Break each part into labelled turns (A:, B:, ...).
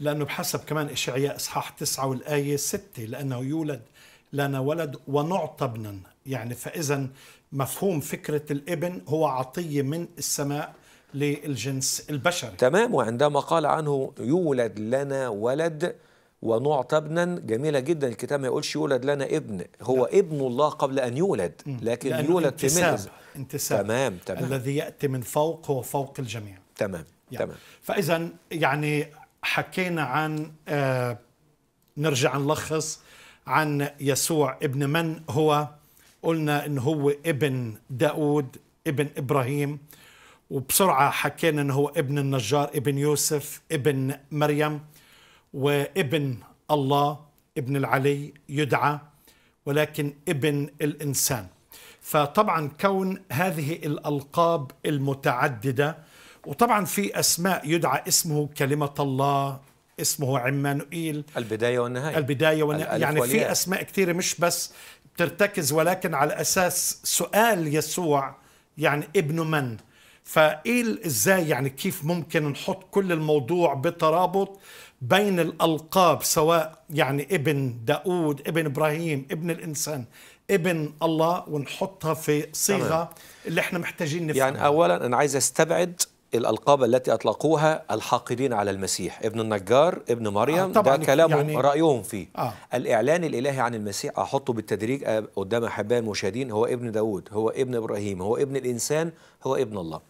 A: لأنه بحسب كمان إشعياء إصحاح تسعة والآية ستة لأنه يولد لنا ولد ونعطى ابنا يعني فإذا مفهوم فكرة الابن هو عطية من السماء للجنس البشري تمام وعندما قال عنه
B: يولد لنا ولد ونعطى ابنا جميلة جدا الكتاب ما يقولش يولد لنا ابن هو لا. ابن الله قبل أن يولد لكن يولد انتساب. في منزل
A: انتساب تمام تمام الذي يأتي من فوق هو فوق الجميع
B: تمام يعني. تمام
A: فإذا يعني حكينا عن آه، نرجع نلخص عن يسوع ابن من هو قلنا انه هو ابن داود ابن ابراهيم وبسرعه حكينا انه هو ابن النجار ابن يوسف ابن مريم وابن الله ابن العلي يدعى ولكن ابن الانسان فطبعا كون هذه الالقاب المتعدده وطبعا في أسماء يدعى اسمه كلمة الله اسمه عمانوئيل البداية والنهاية البداية والنهاية يعني في أسماء كثيرة مش بس بترتكز ولكن على أساس سؤال يسوع يعني ابن من فايل إزاي يعني كيف ممكن نحط كل الموضوع بترابط بين الألقاب سواء يعني ابن داود ابن إبراهيم ابن الإنسان ابن الله ونحطها في صيغة اللي احنا محتاجين نفهمها
B: يعني أولا أنا عايز أستبعد الألقاب التي أطلقوها الحاقدين على المسيح ابن النجار ابن مريم آه ده كلامهم يعني رأيهم فيه آه. الإعلان الإلهي عن المسيح أحطه بالتدريج آه، قدام أحباء المشاهدين هو ابن داود هو ابن إبراهيم هو ابن الإنسان هو ابن الله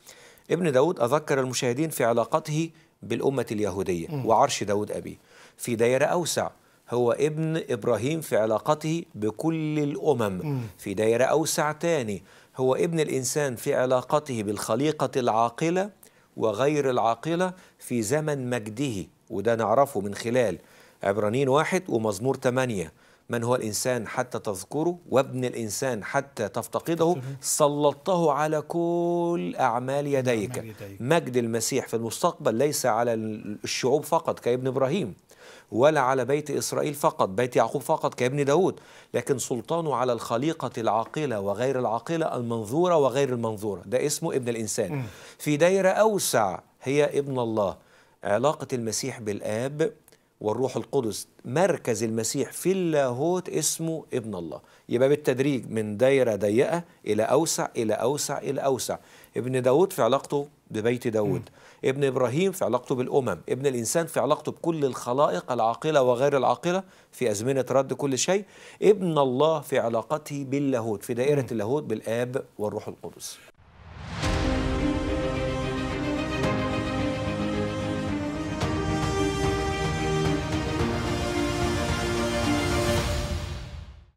B: ابن داود أذكر المشاهدين في علاقته بالأمة اليهودية م. وعرش داود أبيه في دايرة أوسع هو ابن إبراهيم في علاقته بكل الأمم م. في دايرة أوسع تاني هو ابن الإنسان في علاقته بالخليقة العاقلة وغير العاقلة في زمن مجده وده نعرفه من خلال عبرانيين واحد ومزمور ثمانية من هو الإنسان حتى تذكره وابن الإنسان حتى تفتقده سلطته على كل أعمال يديك مجد المسيح في المستقبل ليس على الشعوب فقط كابن إبراهيم ولا على بيت إسرائيل فقط بيت يعقوب فقط كابن داود لكن سلطانه على الخليقة العاقلة وغير العاقلة المنظورة وغير المنظورة ده اسمه ابن الإنسان في دايرة أوسع هي ابن الله علاقة المسيح بالآب والروح القدس مركز المسيح في اللاهوت اسمه ابن الله يبقى بالتدريج من دايرة ضيقة إلى أوسع إلى أوسع إلى أوسع ابن داود في علاقته ببيت داود ابن إبراهيم في علاقته بالأمم ابن الإنسان في علاقته بكل الخلائق العاقلة وغير العاقلة في أزمنة رد كل شيء ابن الله في علاقته باللاهوت في دائرة اللاهوت بالآب والروح القدس